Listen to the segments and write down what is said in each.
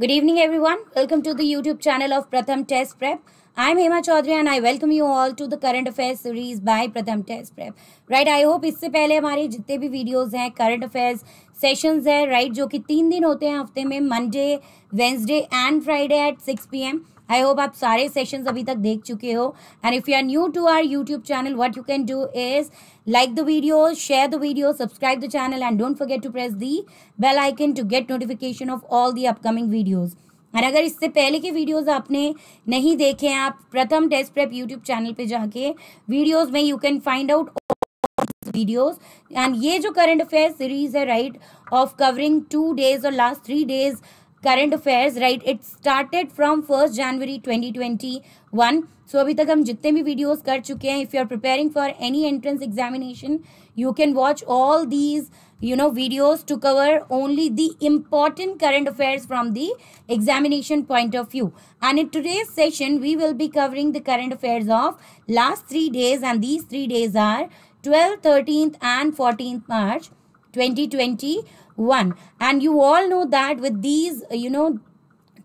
Good evening everyone. Welcome to the YouTube channel of Pratham Test Prep. I am Hema Chaudhary and I welcome you all to the current affair series by Pratham test prep right I hope इससे पहले हमारे जितने भी videos हैं current affairs sessions है right जो कि तीन दिन होते हैं हफ्ते में Monday Wednesday and Friday at six P M I hope आप सारे सेशंस अभी तक देख चुके हो and if you are new to our YouTube channel what you can do is the video share the video subscribe the channel and don't don't to press the bell I can to get notification of all the upcoming videos और अगर इससे पहले के videos आपने नहीं देखे हैं आप प्रथम टेस्ट प्रेप यूट्यूब चैनल पे जाके वीडियोस में you can find out videos and ये जो करंट अफेयर सीरीज है right of covering two days और last three days current affairs right it started from first January 2021 so अभी तक हम जितने भी वीडियोस कर चुके हैं if you are preparing for any entrance examination you can watch all these you know videos to cover only the important current affairs from the examination point of view and it today's session we will be covering the current affairs of last three days and these three days are twelfth thirteenth and fourteen March twenty twenty 1 and you all know that with these uh, you know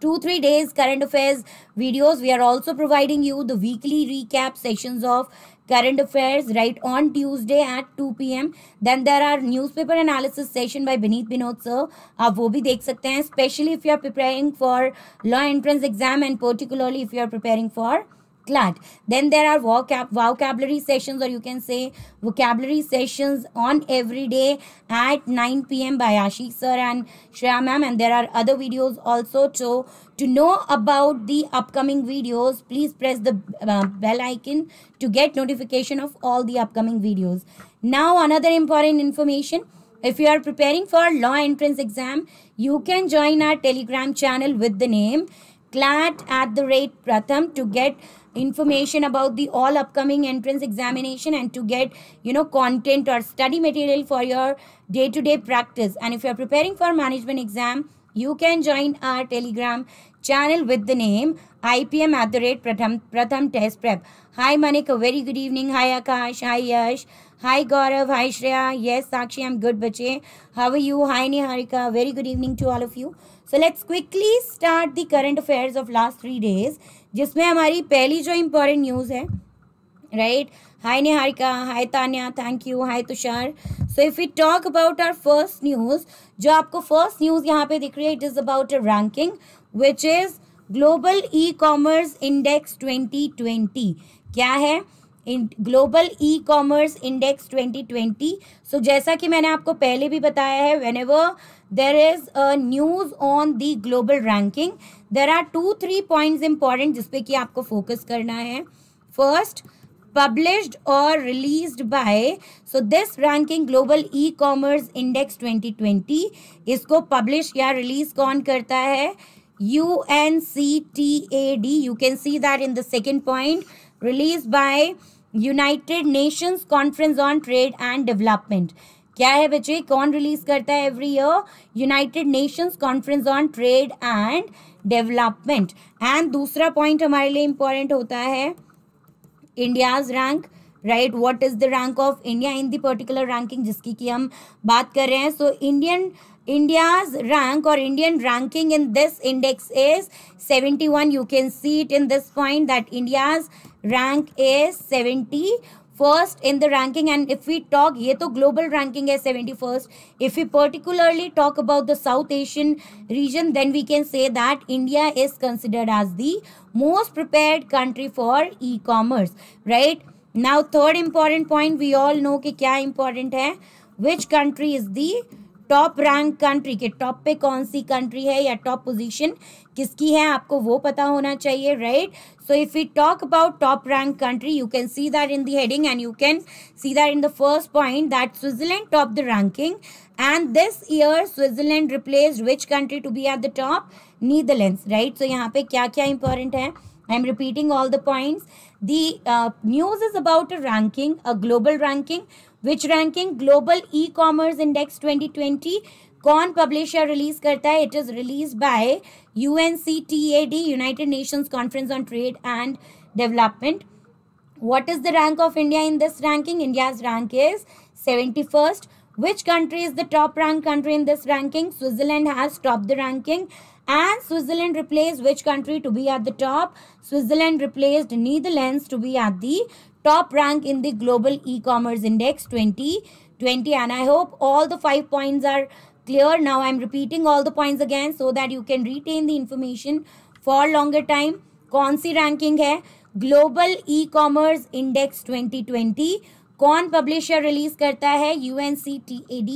two three days current affairs videos we are also providing you the weekly recap sessions of current affairs right on Tuesday at 2 p.m. Then there are newspaper analysis session by beneath Binod sir. आप वो भी देख सकते हैं especially if you are preparing for law entrance exam and particularly if you are preparing for glad. Then there are vocab vocabulary sessions or you can say vocabulary sessions on every day at 9 p.m. by Ashiq sir and Shreya ma'am and there are other videos also. So to know about the upcoming videos, please press the uh, bell icon to get notification of all the upcoming videos. Now another important information. If you are preparing for law entrance exam, you can join our telegram channel with the name CLAT at the rate Pratham to get information about the all upcoming entrance examination and to get you know content or study material for your day to day practice and if you are preparing for management exam you can join our telegram channel with the name IPM at the rate Pratham, Pratham Test Prep. Hi Manik, very good evening. Hi Akash, hi Yash, hi Gaurav, hi Shreya. Yes, Sakshi, I'm good, bache. How are you? Hi Niharika, very good evening to all of you. So let's quickly start the current affairs of last three days. जिसमें हमारी पहली जो important news है right hi Niharika hi Tanya thank you hi Tushar so if you talk about our first news जो आपको first news यहाँ पे दिख रही है it is about a ranking which is global e commerce index twenty twenty क्या है global e commerce index 2020 so जैसा कि मैंने आपको पहले भी बताया है whenever there is a news on the global ranking there are two three points important जिस पे कि आपको focus करना है first published or released by so this ranking global e-commerce index 2020 इसको publish या release कौन करता है UNCTAD you can see that in the second point released by United Nations Conference on Trade and Development क्या है बच्चे कौन release करता है every year United Nations conference on trade and development and दूसरा पॉइंट हमारे लिए इंपॉर्टेंट होता है India's rank right what is the rank of India in the particular ranking जिसकी की हम बात कर रहे हैं सो इंडियन इंडियाज रैंक और Indian ranking in this index is seventy you can see it in this point that India's rank is seventy first in the ranking and if we talk ये तो global ranking है seventy first if you particularly talk about the South Asian region then we can say that India is considered as the most prepared country for e commerce right now third important point we all know कि क्या important है which country is the top rank country के top पे कौन सी country है या top position किसकी है आपको वो पता होना चाहिए right so if you talk about top rank country you can see that in the heading and you can see that in the first point that Switzerland top the ranking and this year Switzerland replace which country to be at the top Netherlands right so यहाँ पे क्या क्या important है I am repeating all the points the news is about a ranking a global ranking Which ranking, Global E-Commerce Index 2020 कौन publisher release करता है it is release by U N C T A D United what is the rank of india in this ranking india's rank is 71st which country is the top ranked country in this ranking switzerland has topped the ranking and switzerland replaced which country to be at the top switzerland replaced netherlands to be at the top rank in the Global E-Commerce Index 2020. And I hope all the five points are clear. Now I'm repeating all the points again so that you can retain the information for longer time. कौन ranking ranking Global e-commerce index 2020 कौन publisher release? karta है U UNCTAD.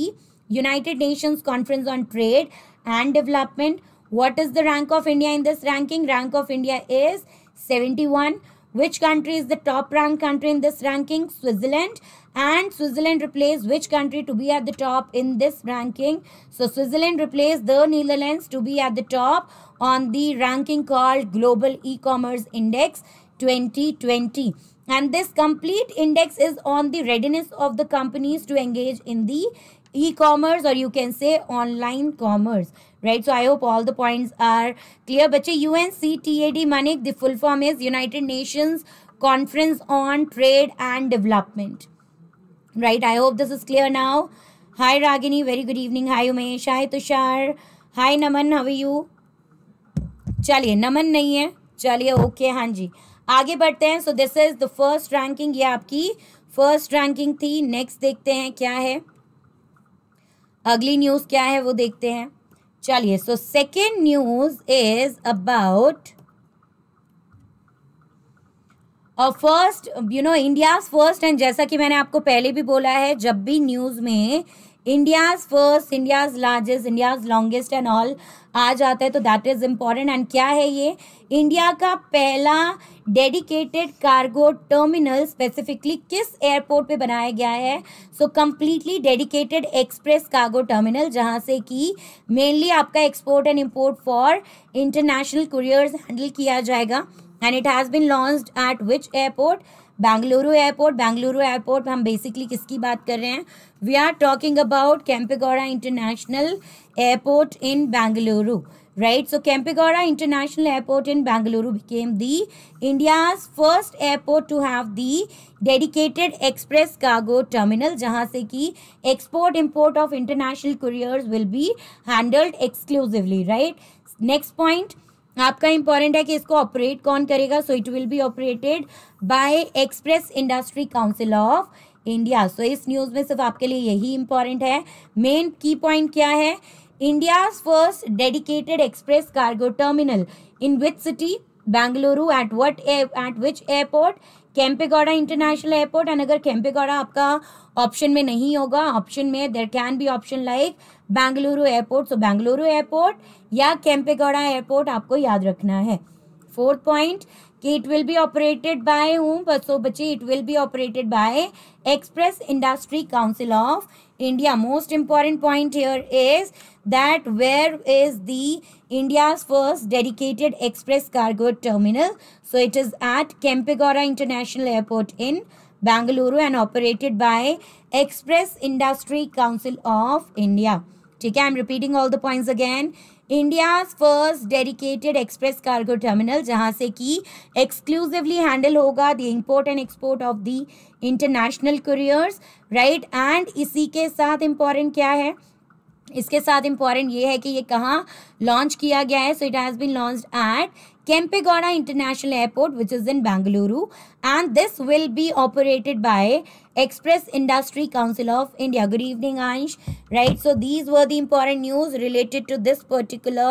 United Nations Conference on Trade and Development. what is the rank of India in this ranking? Rank of India is 71. Which country is the top ranked country in this ranking? Switzerland. And Switzerland replaced which country to be at the top in this ranking? So Switzerland replaced the Netherlands to be at the top on the ranking called Global E-Commerce Index 2020 and this complete index is on the readiness of the companies to engage in the e-commerce or you can say online commerce right so I hope all the points are clear बच्चे U N C T A D माने the full form is United Nations conference on trade and development right I hope this is clear now hi Ragini very good evening hi Umesh hi Tushar hi Naman have you चलिए नमन नहीं है चलिए okay हाँ जी आगे बढ़ते हैं so this is the first ranking ये आपकी फर्स्ट रैंकिंग थी नेक्स्ट देखते हैं क्या है अगली न्यूज़ क्या है वो देखते हैं चलिए so second news is about और first you know India first and जैसा कि मैंने आपको पहले भी बोला है जब भी न्यूज़ में India's first India's largest India's longest and all आ जाता है तो दैट इज इम्पॉर्टेंट एंड क्या है ये इंडिया का पहला डेडिकेटेड कार्गो टर्मिनल स्पेसिफिकली किस एयरपोर्ट पे बनाया गया है सो completely dedicated express cargo terminal जहाँ से कि मेनली आपका export and import for international couriers handle किया जाएगा and it has been launch at which airport Bengaluru airport Bengaluru airport पर हम बेसिकली किसकी बात कर रहे हैं we are talking about Kempegowda international airport in Bengaluru right so Kempegowda international airport in Bengaluru became the India's first airport to have the dedicated express cargo terminal जहाँ से कि export import of international couriers will be handled exclusively right next point आपका important है कि इसको operate कौन करेगा so it will be operated by Express Industry Council of India so इस न्यूज़ में सिर्फ आपके लिए यही इंपॉर्टेंट है मेन की पॉइंट क्या है India's first dedicated express cargo terminal in with city Bengaluru at what at which airport Kempegowda international airport and अगर कैंपेगौड़ा आपका ऑप्शन में नहीं होगा ऑप्शन में there can be option like Bengaluru airport so Bengaluru airport या कैंपेगौड़ा एयरपोर्ट आपको याद रखना है फोर्थ पॉइंट कि it will be operated by who so बच्चे it will be operated by Express Industry Council of India. Most important point here is that where is the India's first dedicated express cargo terminal? So it is at Kempegowda International Airport in Bangalore and operated by Express Industry Council of India. Okay, I'm repeating all the points again. India first dedicated express cargo terminal जहां से कि exclusively handle होगा the import and export of the international couriers right and इसी के साथ important क्या है इसके साथ इम्पॉर्टेंट ये है कि ये कहाँ लॉन्च किया गया है so it has been launch at Kempegowda International Airport, which is in Bangalore, and this will be operated by Express Industry Council of India. Good evening, Ansh. Right, so these were the important news related to this particular.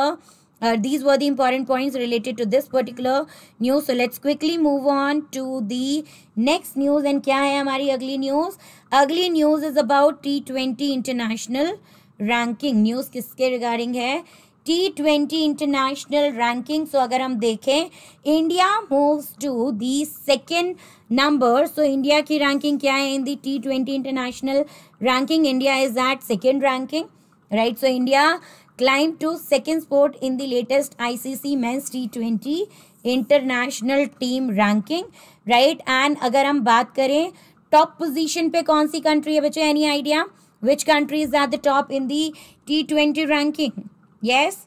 Uh, these were the important points related to this particular news. So let's quickly move on to the next news. And क्या है ugly news? Ugly news is about T20 international ranking. News किसके regarding है? T twenty international ranking so अगर हम देखें India moves to the second number so India की ranking क्या है in the T twenty international ranking India is at second ranking right so India claim to second sport in the latest ICC men's T twenty international team ranking right and अगर हम बात करें top position पे कौन सी country है बच्चे any idea which country is at the top in the T twenty ranking yes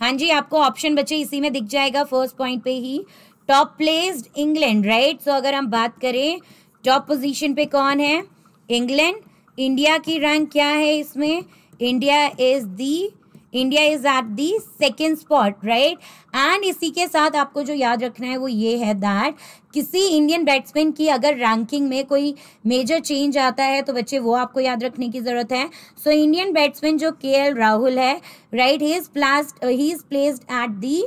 हाँ जी आपको ऑप्शन बच्चे इसी में दिख जाएगा फर्स्ट पॉइंट पे ही top placed England right so अगर हम बात करें टॉप पोजीशन पे कौन है इंग्लैंड इंडिया की रैंक क्या है इसमें India is the India is at the second spot right and इसी के साथ आपको जो याद रखना है वो ये है दैट किसी इंडियन बैट्समैन की अगर रैंकिंग में कोई मेजर चेंज आता है तो बच्चे वो आपको याद रखने की ज़रूरत है सो इंडियन बैट्समैन जो के एल राहुल है right he is placed he is placed at the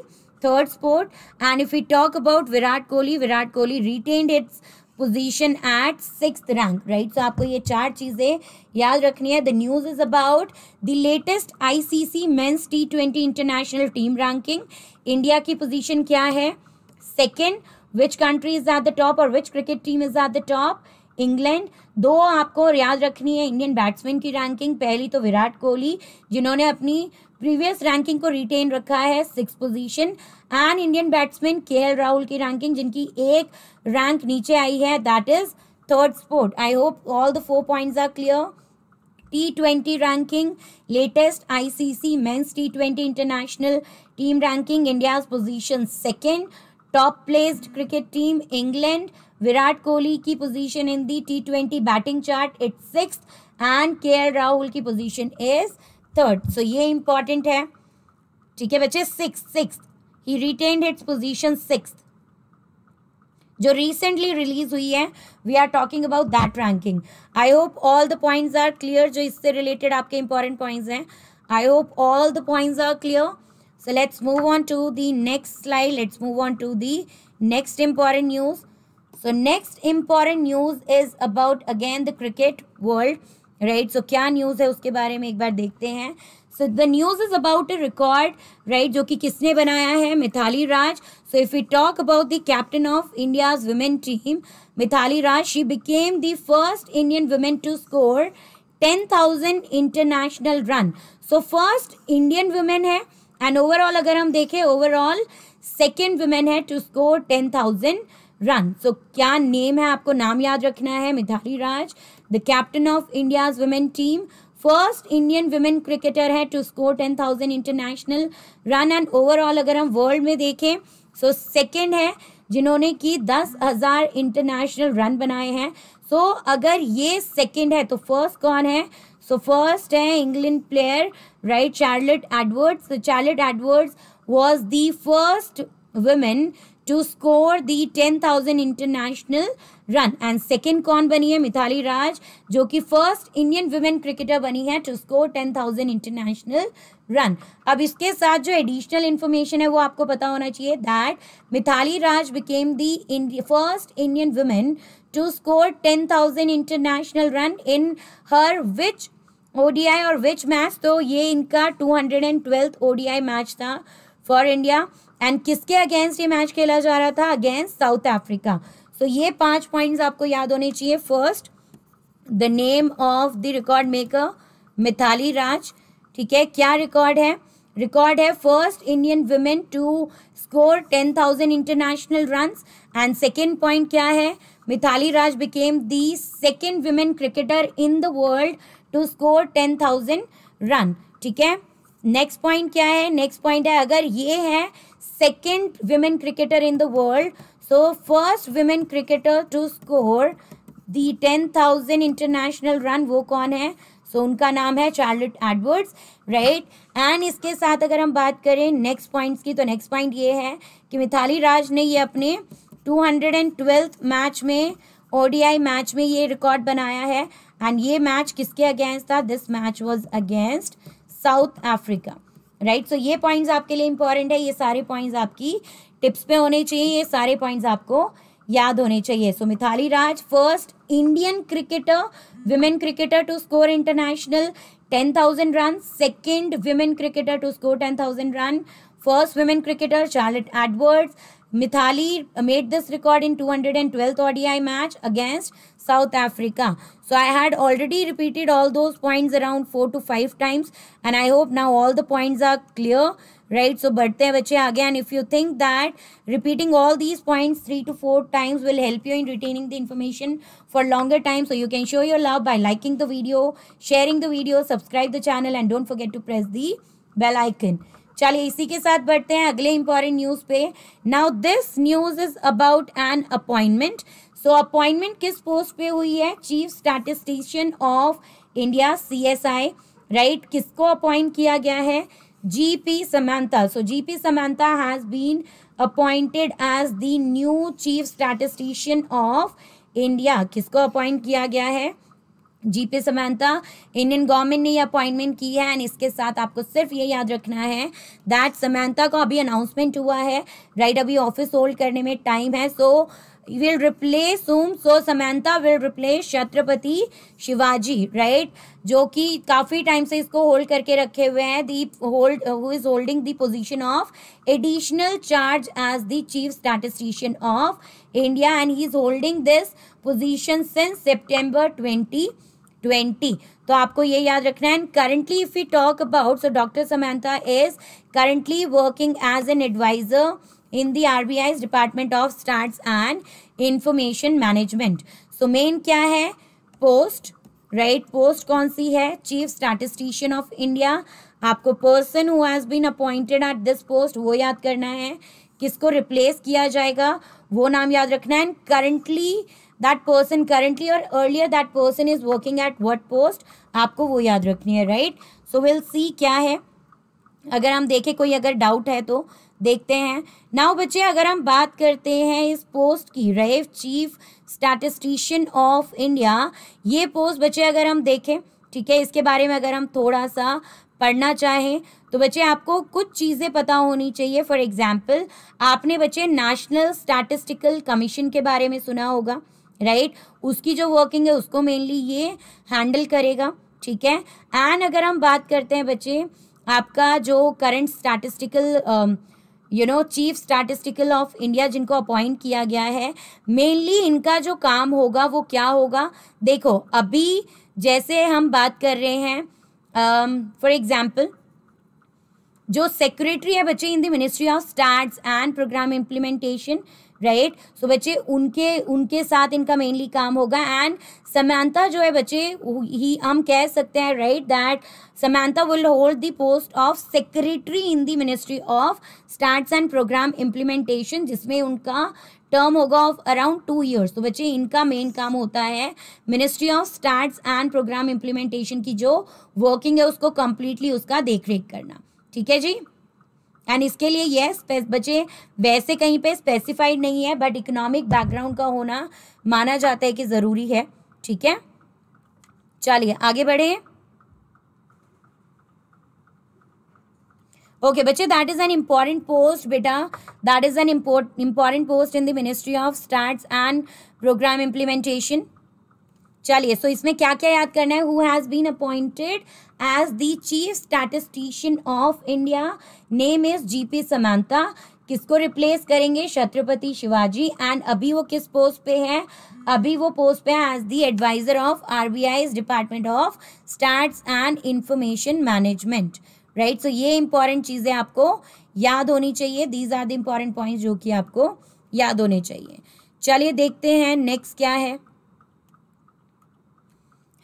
third spot and if you talk about Virat Kohli Virat Kohli retain its position at six rank right so आपको ये चार चीज़ें याद रखनी है the news is about the latest ICC men's T twenty international team ranking India की position क्या है second which country is at the top और which cricket team is at the top England दो आपको याद रखनी है इंडियन बैट्समैन की रैंकिंग पहली तो विराट कोहली जिन्होंने अपनी प्रीवियस रैंकिंग को रिटेन रखा है six position and Indian batsman K Rahul की रैंकिंग जिनकी एक रैंक नीचे आई है that is third sport I hope all the four points are clear T twenty ranking latest I C C men's T twenty international team ranking India position second top placed cricket team England Virat Kohli की position in the T twenty batting chart it's six and K Rahul की position is third so ये important है ठीक है बच्चे six six he retained its position six जो recently release हुई है we are talking about that ranking I hope all the points are clear जो इससे रिलेटेड आपके इंपॉर्टेंट पॉइंट्स हैं I hope all the points are clear so let's move on to the next slide let's move on to the next important news so next important news is about again the cricket world right so क्या news है उसके बारे में एक बार देखते हैं so the news is about a record right जो कि किसने बनाया है Mithali Raj so if you talk about the captain of India's women team Mithali Raj she became the first Indian women to score ten thousand international run so first Indian women है and overall अगर हम देखें overall second women है to score ten thousand run so क्या name है आपको नाम याद रखना है Mithali Raj the captain of India's women team first Indian women cricketer है to score ten thousand international run and overall अगर हम वर्ल्ड में देखें सो so, सेकेंड है जिन्होंने की दस हज़ार इंटरनेशनल रन बनाए हैं सो so, अगर ये सेकेंड है तो फर्स्ट कौन है सो so, फर्स्ट है England player right Charlotte Edwards Charlotte Edwards was the first women score the ten thousand international run and second कौन बनी है मिथाली राज जो कि फर्स्ट इंडियन वुमेन क्रिकेटर बनी है to score ten thousand international run अब इसके साथ जो एडिशनल इन्फॉर्मेशन है वो आपको पता होना चाहिए that Mithali Raj became the first Indian women to score ten thousand international run in her which ODI और विच मैच तो ये इनका two hundred and twelfth ODI match था फॉर इंडिया एंड किसके अगेंस्ट ये मैच खेला जा रहा था अगेंस्ट साउथ अफ्रीका सो ये पांच पॉइंट्स आपको याद होने चाहिए first the name of the record maker Mithali Raj ठीक है क्या रिकॉर्ड है रिकॉर्ड है first Indian women to score ten thousand international run and second point क्या है Mithali Raj became the second women cricketer in the world to score ten thousand run ठीक है next point क्या है नेक्स्ट पॉइंट है अगर ये है second women cricketer in the world so first women cricketer to score the ten thousand international run वो कौन है सो so, उनका नाम है चार्लट एडवर्ड्स राइट एंड इसके साथ अगर हम बात करें नेक्स्ट पॉइंट्स की तो नेक्स्ट पॉइंट ये है कि मिथाली राज ने ये अपने two hundred and twelfth match में ओडीआई मैच में ये रिकॉर्ड बनाया है एंड ये मैच किसके अगेंस्ट था this match was against South Africa right so ये पॉइंट्स आपके लिए इंपॉर्टेंट है ये सारे पॉइंट्स आपकी टिप्स पे होने चाहिए ये सारे पॉइंट्स आपको याद होने चाहिए so Mithali Raj first Indian cricketer women cricketer to score international ten thousand run second women cricketer to score ten thousand run first women cricketer Charlotte Edwards Mithali made this record in 212th ODI match against South Africa. So I had already repeated all those points around 4 to 5 times and I hope now all the points are clear. Right, so badhte bache again if you think that repeating all these points 3 to 4 times will help you in retaining the information for longer time. So you can show your love by liking the video, sharing the video, subscribe the channel and don't forget to press the bell icon. चलिए इसी के साथ बढ़ते हैं अगले important news पे now this news is about an appointment so appointment किस post पे हुई है chief statistician of India C S I right किसको अपॉइंट किया गया है G P Samanta so G P Samanta has been appointed as the new chief statistician of India किसको appoint किया गया है जी पे समैंता इंडियन गवर्नमेंट ने ये अपॉइंटमेंट की है एंड इसके साथ आपको सिर्फ ये याद रखना है दैट समैंता का अभी अनाउंसमेंट हुआ है राइट अभी ऑफिस होल्ड करने में टाइम है so will replace whom so Samanta will replace Chhatrapati Shivaji right जो कि काफ़ी टाइम से इसको होल्ड करके रखे हुए हैं the hold who is holding the position of additional charge as the chief statistician of India and he is holding this position since September twenty twenty तो आपको ये याद रखना है currently if you talk about so doctor Samanta is currently working as an advisor in the R B I department of start and information management so main क्या है post right post कौन सी है चीफ स्टैटिस्टिशियन ऑफ इंडिया आपको person who has been appointed at this post वो याद करना है किसको रिप्लेस किया जाएगा वो नाम याद रखना है and currently that person currently और earlier that person is working at what post आपको वो याद रखनी है राइट सो विल सी क्या है अगर हम देखें कोई अगर डाउट है तो देखते हैं नाउ बच्चे अगर हम बात करते हैं इस पोस्ट की रेव चीफ स्टैटिस्टिशियन ऑफ इंडिया ये पोस्ट बच्चे अगर हम देखें ठीक है इसके बारे में अगर हम थोड़ा सा पढ़ना चाहें तो बच्चे आपको कुछ चीज़ें पता होनी चाहिए फॉर एग्ज़ाम्पल आपने बच्चे नेशनल स्टैटिस्टिकल कमीशन के बारे में सुना होगा राइट right? उसकी जो वर्किंग है उसको मेनली ये हैंडल करेगा ठीक है एंड अगर हम बात करते हैं बच्चे आपका जो current statistical you know chief statistical of India जिनको अपॉइंट किया गया है मेनली इनका जो काम होगा वो क्या होगा देखो अभी जैसे हम बात कर रहे हैं फॉर um, एग्जाम्पल जो सेक्रेटरी है बच्चे in the ministry of stats and programme implementation right right? So so, बच्चे उनके उनके साथ इनका मेनली काम होगा एंड समानता जो है बच्चे ही हम कह सकते हैं right that Samanta will hold the post of secretary in the ministry of starts and programme implementation जिसमें उनका टर्म होगा ऑफ अराउंड टू ईयर्स तो बच्चे इनका मेन काम होता है ministry of starts and programme implementation की जो वर्किंग है उसको कम्प्लीटली उसका देख रेख करना ठीक है जी एंड इसके लिए यस बच्चे वैसे कहीं पे स्पेसिफाइड नहीं है बट इकोनॉमिक बैकग्राउंड का होना माना जाता है कि ज़रूरी है ठीक है चलिए आगे बढ़े ओके बच्चे that is an important post बेटा that is an important post in the ministry of stats and programme implementation चलिए सो इसमें क्या क्या याद करना है who has been appointed the chief statistician of India name is G P Samantha. किसको replace करेंगे छत्रपति शिवाजी एंड अभी वो किस पोस्ट पे है अभी वो पोस्ट पे है as the advisor of I department of stats and information management right so ये इंपॉर्टेंट चीज़ें आपको याद होनी चाहिए these are the important point जो कि आपको याद होने चाहिए चलिए देखते हैं नेक्स्ट क्या है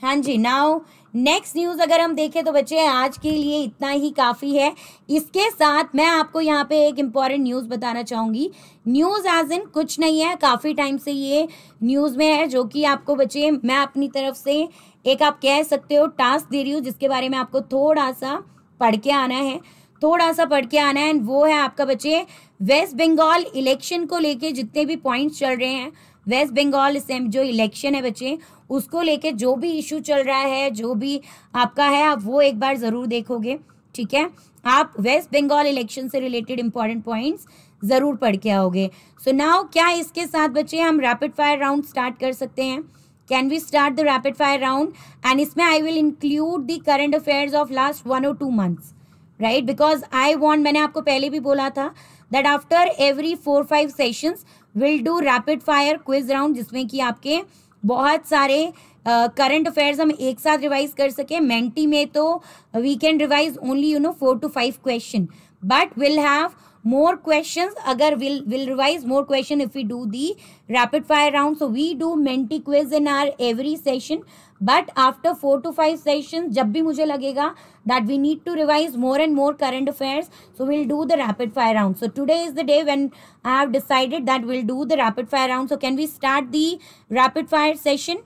हाँ जी नाउ नेक्स्ट न्यूज़ अगर हम देखें तो बच्चे आज के लिए इतना ही काफ़ी है इसके साथ मैं आपको यहाँ पे एक इम्पॉर्टेंट न्यूज़ बताना चाहूँगी न्यूज़ एज इन कुछ नहीं है काफ़ी टाइम से ये न्यूज़ में है जो कि आपको बच्चे मैं अपनी तरफ से एक आप कह सकते हो टास्क दे रही हूँ जिसके बारे में आपको थोड़ा सा पढ़ के आना है थोड़ा सा पढ़ के आना है एंड वो है आपका बच्चे वेस्ट बंगाल इलेक्शन को लेके जितने भी पॉइंट्स चल रहे हैं वेस्ट बंगाल जो इलेक्शन है बच्चे उसको लेके जो भी इशू चल रहा है जो भी आपका है आप वो एक बार ज़रूर देखोगे ठीक है आप वेस्ट बंगाल इलेक्शन से रिलेटेड इंपॉर्टेंट पॉइंट्स ज़रूर पढ़ के आओगे सो so नाउ क्या इसके साथ बच्चे हम रैपिड फायर राउंड स्टार्ट कर सकते हैं can we start the rapid fire round and इसमें I will include the current affairs of last one और two months right because I want मैंने आपको पहले भी बोला था that after every four five sessions will do rapid fire quiz round जिसमें कि आपके बहुत सारे करंट uh, अफेयर्स हम एक साथ रिवाइज कर सके मेंटी में तो we can revise only you know four to five question but will have more questions अगर will will revise more question if we do the rapid fire round so we do Menti quiz in our every session but after four to five session जब भी मुझे लगेगा that we need to revise more and more current affair so will do the rapid fire round so today is the day when I have decided that will do the rapid fire round so can we start the rapid fire session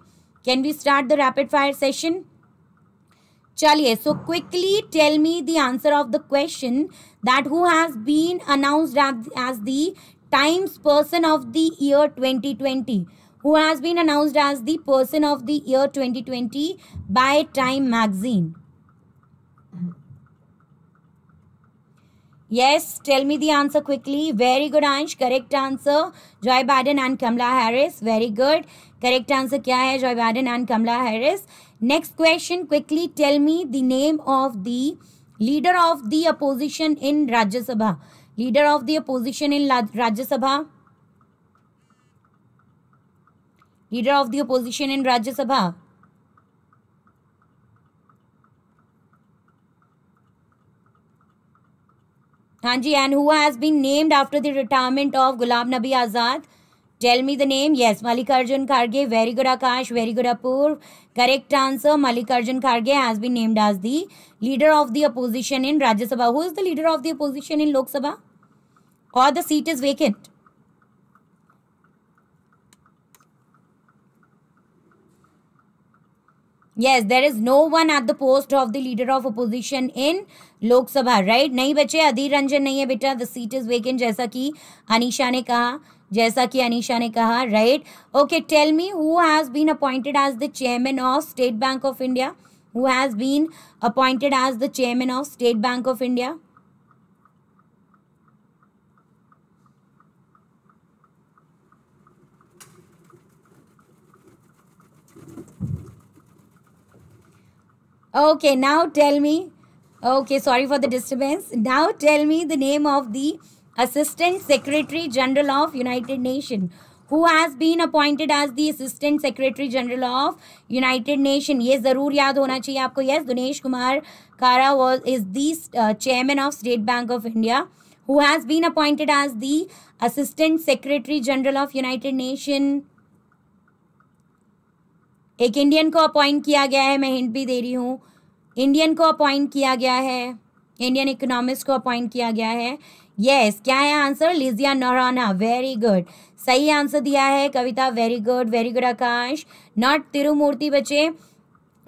can we start the rapid fire session चलिए so quickly tell me the answer of the question that who has been announced as the Time's person of the year twenty twenty who has been announced as the person of the year 2020 by Time magazine. Yes, tell me the answer quickly. Very good, Ansh. Correct answer. Joy Biden and Kamala Harris. Very good. Correct answer kya hai? Joy Biden and Kamala Harris. Next question. Quickly tell me the name of the leader of the opposition in Rajya Sabha. Leader of the opposition in Rajya Sabha. Leader of the opposition in Rajya Sabha हाँ जी and हुआ has been named after the retirement of गुलाम नबी आजाद tell me the name yes Mallikarjun Kharge very good Akash very good अपूर correct answer Mallikarjun Kharge has been named as the leader of the opposition in Rajya Sabha who is the leader of the opposition in Lok Sabha और the seat is vacant Yes, there is no one at the post of the leader of opposition in Lok Sabha, right? नहीं बच्चे अधीर रंजन नहीं है बेटा the seat is vacant जैसा कि अनिशा ने कहा जैसा कि अनिशा ने कहा right? Okay, tell me who has been appointed as the chairman of State Bank of India? Who has been appointed as the chairman of State Bank of India? Okay, now tell me. Okay, sorry for the disturbance. Now tell me the name of the Assistant Secretary General of United Nations who has been appointed as the Assistant Secretary General of United Nation. ये ज़रूर याद होना चाहिए आपको yes Dinesh Kumar Khara was is the chairman of State Bank of India who has been appointed as the assistant secretary general of united nations एक Indian को appoint किया गया है मैं हिंट भी दे रही हूँ इंडियन को अपॉइंट किया गया है इंडियन इकोनॉमिस्ट को अपॉइंट किया गया है यस yes, क्या है answer Ligia Noronha very good सही आंसर दिया है Kavita very good very good Akash not Tirumurti बचे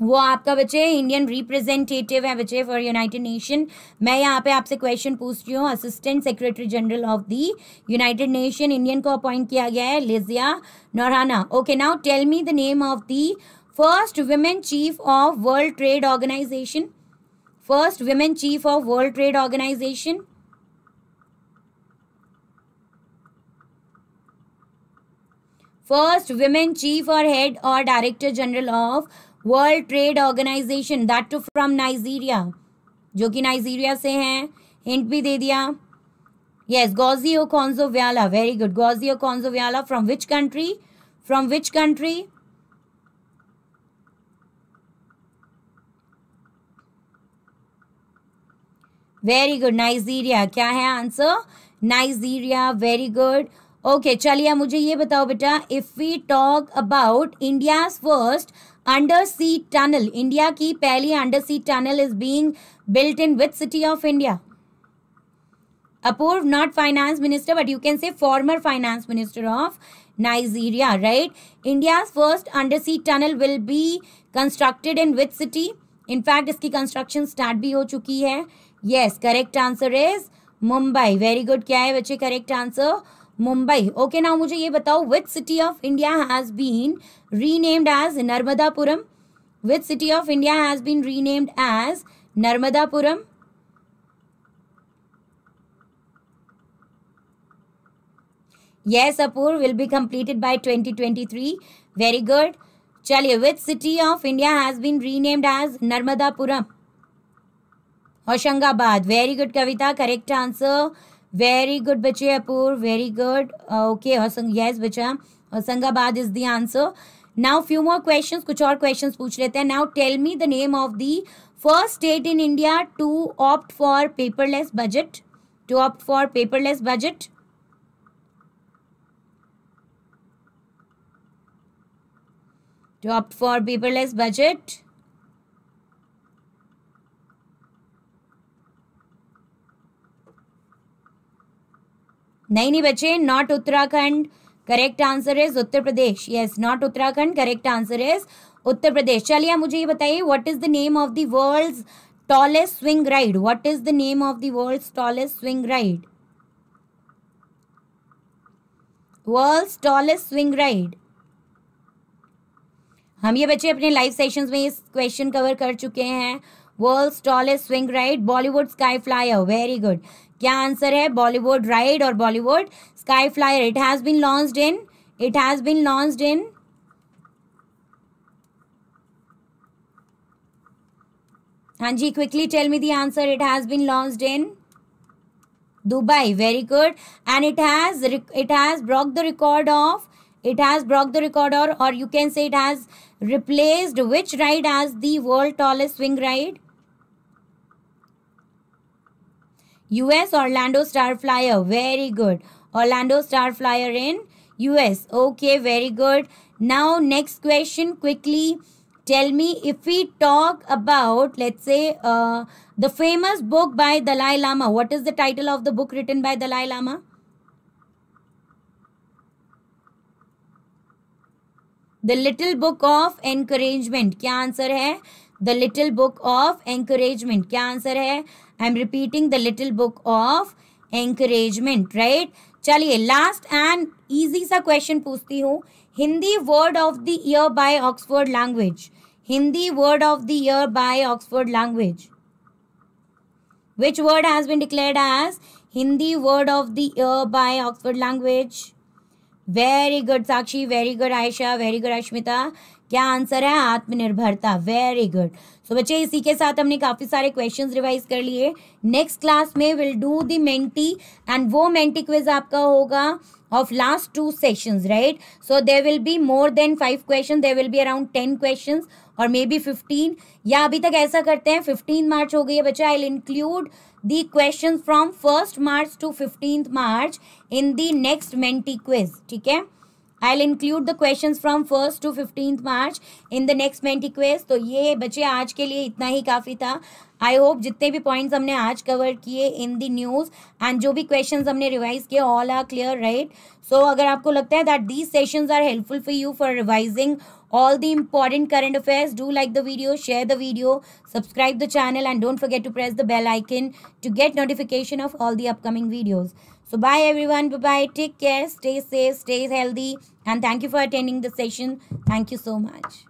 वो आपका बच्चे इंडियन रिप्रेजेंटेटिव है बच्चे फॉर यूनाइटेड नेशन मैं यहाँ पे आपसे क्वेश्चन पूछ रही हूँ assistant secretary general of the United Nation Indian को अपॉइंट किया गया है Ligia Noronha okay now tell me the name of the first women chief of World Trade Organization first women chief of World Trade Organization first women chief और head और director general of World Trade Organization that to from Nigeria जो कि Nigeria से हैं hint भी दे दिया yes Okonjo Iweala very good Okonjo Iweala from which country from which country very good Nigeria क्या है answer Nigeria very good okay चलिए मुझे ये बताओ बेटा if we talk about India's first under sea tunnel India की पहली under sea tunnel is being built in which city of India Apoorv not finance minister but you can say former finance minister of Nigeria right India first under sea tunnel will be constructed in with city in fact इसकी construction start भी हो चुकी है yes correct answer is Mumbai very good क्या है बच्चे correct answer Mumbai okay now मुझे ये बताओ which city of India has been renamed as Narmadapuram which city of India has been renamed as Narmadapuram yes Apoorv will be completed by 2023 very good चलिए which city of India has been renamed as Narmadapuram Hoshangabad very good Kavita correct answer very good बच्चे Apoorv very good okay yes बच्चा Hoshangabad is the answer now few more question कुछ और question पूछ लेते हैं now tell me the name of the first state in India to opt for paperless budget to opt for paperless budget to opt for paperless budget नहीं नहीं बच्चे not Uttarakhand correct answer is Uttar Pradesh yes not Uttarakhand correct answer is Uttar Pradesh चलिए आप मुझे ये बताइए what is the name of the world's tallest swing ride what is the name of the world's tallest swing ride world's tallest swing ride हम ये बच्चे अपने live sessions में इस क्वेश्चन कवर कर चुके हैं world's tallest swing ride Bollywood sky flyer very good क्या आंसर है बॉलीवुड राइड और Bollywood sky flyer it has been launched in it has been launched in हाँ जी quickly tell me the answer it has been launched in Dubai. Very good. And it has it has broke the record of it has broke the record or or you can say it has replaced which ride as the world tallest swing ride? US Orlando star flyer very good Orlando star flyer in US okay very good now next question quickly tell me if you talk about let's say the famous book by Dalai Lama what is the title of the book written by Dalai Lama the little book of encouragement क्या answer है the little book of encouragement क्या answer है I'm repeating the little book of encouragement, right? Chaliye last and easy sa question पूछती hu. Hindi word of the year by Oxford Language. Hindi word of the year by Oxford Language. which word has been declared as Hindi word of the year by Oxford language. Very good, Sakshi. Very good, Aisha. Very good, Ashmita. क्या answer है आत्मनिर्भरता very good so बच्चे इसी के साथ हमने काफ़ी सारे क्वेश्चंस रिवाइज कर लिए नेक्स्ट क्लास में will do the Menti and वो मेंटी क्विज आपका होगा of last two sessions right so there will be more than five question there will be around ten question और मे बी फिफ्टीन या अभी तक ऐसा करते हैं फिफ्टीन मार्च हो गई है बच्चा I include the question from first March to fifteenth March in the next Menti quiz ठीक है I include the question from first to fifteenth March in the next Menti quest तो ये बच्चे आज के लिए इतना ही काफ़ी था आई होप जितने भी पॉइंट्स हमने आज कवर किए इन दी न्यूज़ एंड जो भी क्वेश्चन हमने रिवाइज किए all are clear right so अगर आपको लगता है that these sessions are helpful for you for revising all the important current affairs do like the video share the video subscribe the channel and don't forget to press the bell icon to get notification of all the upcoming videos so bye everyone bye bye take care stay safe stay healthy And thank you for attending the session. Thank you so much.